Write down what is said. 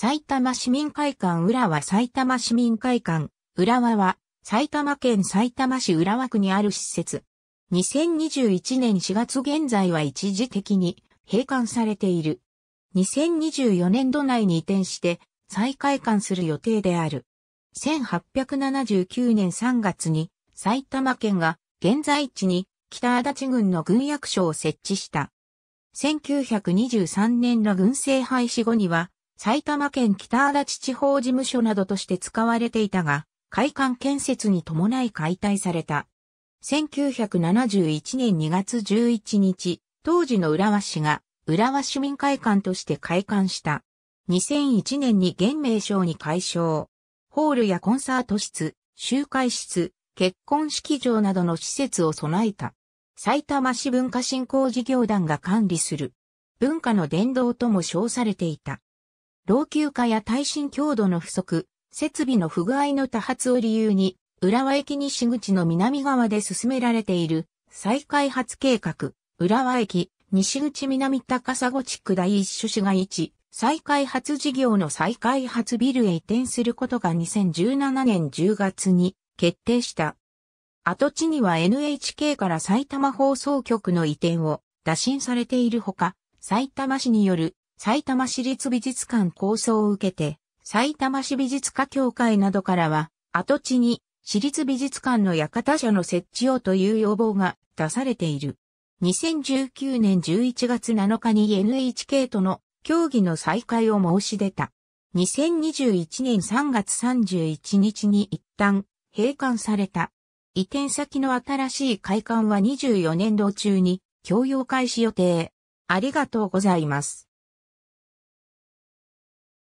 埼玉市民会館浦和埼玉市民会館浦和は埼玉県埼玉市浦和区にある施設。2021年4月現在は一時的に閉館されている。2024年度内に移転して再開館する予定である。1879年3月に埼玉県が現在地に北足立郡の軍役所を設置した。1923年の軍政廃止後には埼玉県北足立地方事務所などとして使われていたが、会館建設に伴い解体された。1971年2月11日、当時の浦和市が浦和市民会館として開館した。2001年に現名称に改称。ホールやコンサート室、集会室、結婚式場などの施設を備えた。埼玉市文化振興事業団が管理する。文化の殿堂とも称されていた。老朽化や耐震強度の不足、設備の不具合の多発を理由に、浦和駅西口の南側で進められている再開発計画、浦和駅西口南高砂地区第一種市街地再開発事業の再開発ビルへ移転することが2017年10月に決定した。跡地には NHK から埼玉放送局の移転を打診されているほか、埼玉市による埼玉市立美術館構想を受けて、埼玉市美術家協会などからは、跡地に市立美術館の館舎の設置をという要望が出されている。2019年11月7日に NHK との協議の再開を申し出た。2021年3月31日に一旦閉館された。移転先の新しい会館は24年度中に供用開始予定。ありがとうございます。